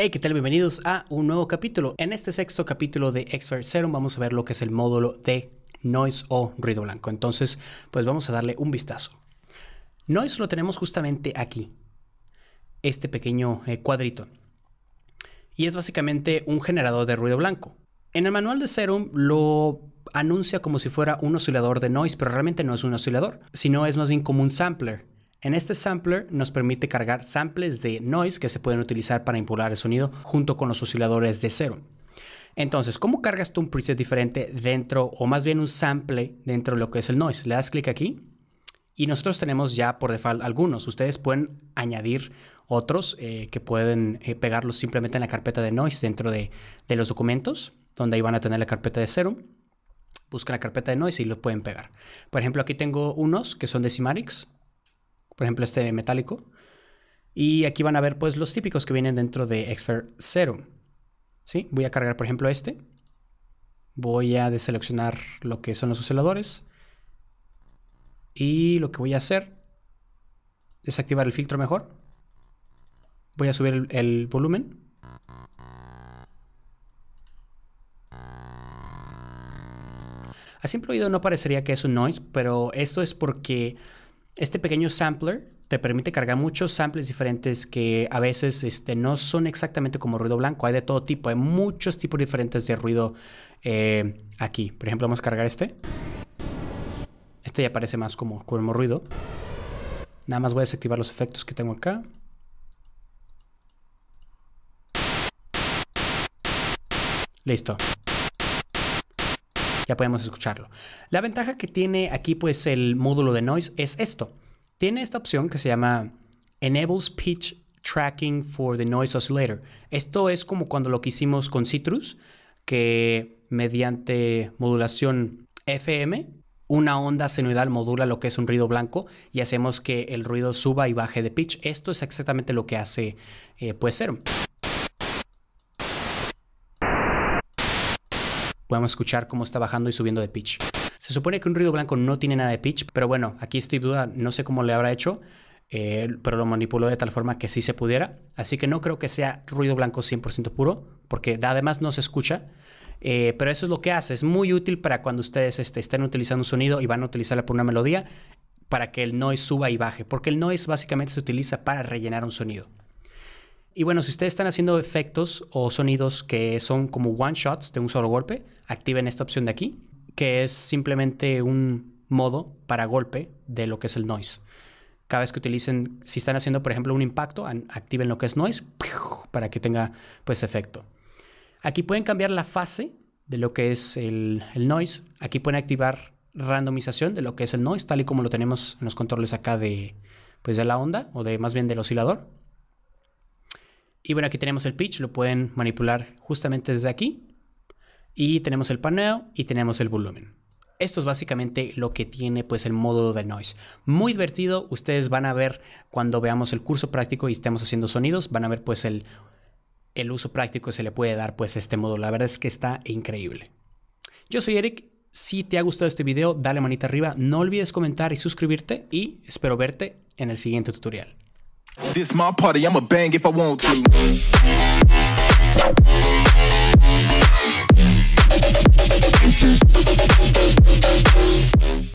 Hey, ¿qué tal? Bienvenidos a un nuevo capítulo. En este sexto capítulo de Expert Serum vamos a ver lo que es el módulo de noise o ruido blanco. Entonces, pues vamos a darle un vistazo. Noise lo tenemos justamente aquí, este pequeño eh, cuadrito. Y es básicamente un generador de ruido blanco. En el manual de Serum lo anuncia como si fuera un oscilador de noise, pero realmente no es un oscilador, sino es más bien como un sampler. En este sampler nos permite cargar samples de noise que se pueden utilizar para impular el sonido junto con los osciladores de cero. Entonces, ¿cómo cargas tú un preset diferente dentro, o más bien un sample dentro de lo que es el noise? Le das clic aquí y nosotros tenemos ya por default algunos. Ustedes pueden añadir otros eh, que pueden eh, pegarlos simplemente en la carpeta de noise dentro de, los documentos, donde ahí van a tener la carpeta de cero. Busca la carpeta de noise y los pueden pegar. Por ejemplo, aquí tengo unos que son de Simarix por ejemplo este metálico. Y aquí van a ver pues los típicos que vienen dentro de XFER0. ¿Sí? Voy a cargar por ejemplo este. Voy a deseleccionar lo que son los osciladores. Y lo que voy a hacer es activar el filtro mejor. Voy a subir el, el volumen. A simple oído no parecería que es un noise, pero esto es porque este pequeño sampler te permite cargar muchos samples diferentes que a veces este, no son exactamente como ruido blanco, hay de todo tipo, hay muchos tipos diferentes de ruido eh, aquí. Por ejemplo, vamos a cargar este. Este ya parece más como, como ruido. Nada más voy a desactivar los efectos que tengo acá. Listo ya podemos escucharlo. La ventaja que tiene aquí pues el módulo de noise es esto. Tiene esta opción que se llama Enables Pitch Tracking for the Noise Oscillator. Esto es como cuando lo que hicimos con Citrus, que mediante modulación FM, una onda senoidal modula lo que es un ruido blanco y hacemos que el ruido suba y baje de pitch. Esto es exactamente lo que hace eh, pues Serum. podemos escuchar cómo está bajando y subiendo de pitch. Se supone que un ruido blanco no tiene nada de pitch, pero bueno, aquí estoy Duda no sé cómo le habrá hecho, eh, pero lo manipuló de tal forma que sí se pudiera. Así que no creo que sea ruido blanco 100% puro, porque además no se escucha. Eh, pero eso es lo que hace, es muy útil para cuando ustedes estén utilizando un sonido y van a utilizarlo por una melodía, para que el noise suba y baje, porque el noise básicamente se utiliza para rellenar un sonido. Y bueno, si ustedes están haciendo efectos o sonidos que son como one shots de un solo golpe, activen esta opción de aquí, que es simplemente un modo para golpe de lo que es el noise. Cada vez que utilicen, si están haciendo por ejemplo un impacto, activen lo que es noise para que tenga pues efecto. Aquí pueden cambiar la fase de lo que es el, noise. Aquí pueden activar randomización de lo que es el noise, tal y como lo tenemos en los controles acá de, pues de la onda o de más bien del oscilador. Y bueno, aquí tenemos el pitch, lo pueden manipular justamente desde aquí. Y tenemos el paneo y tenemos el volumen. Esto es básicamente lo que tiene pues el modo de noise. Muy divertido, ustedes van a ver cuando veamos el curso práctico y estemos haciendo sonidos, van a ver pues el, uso práctico que se le puede dar pues este modo. La verdad es que está increíble. Yo soy Eric, si te ha gustado este video dale manita arriba, no olvides comentar y suscribirte y espero verte en el siguiente tutorial. This my party, I'ma bang if I want to.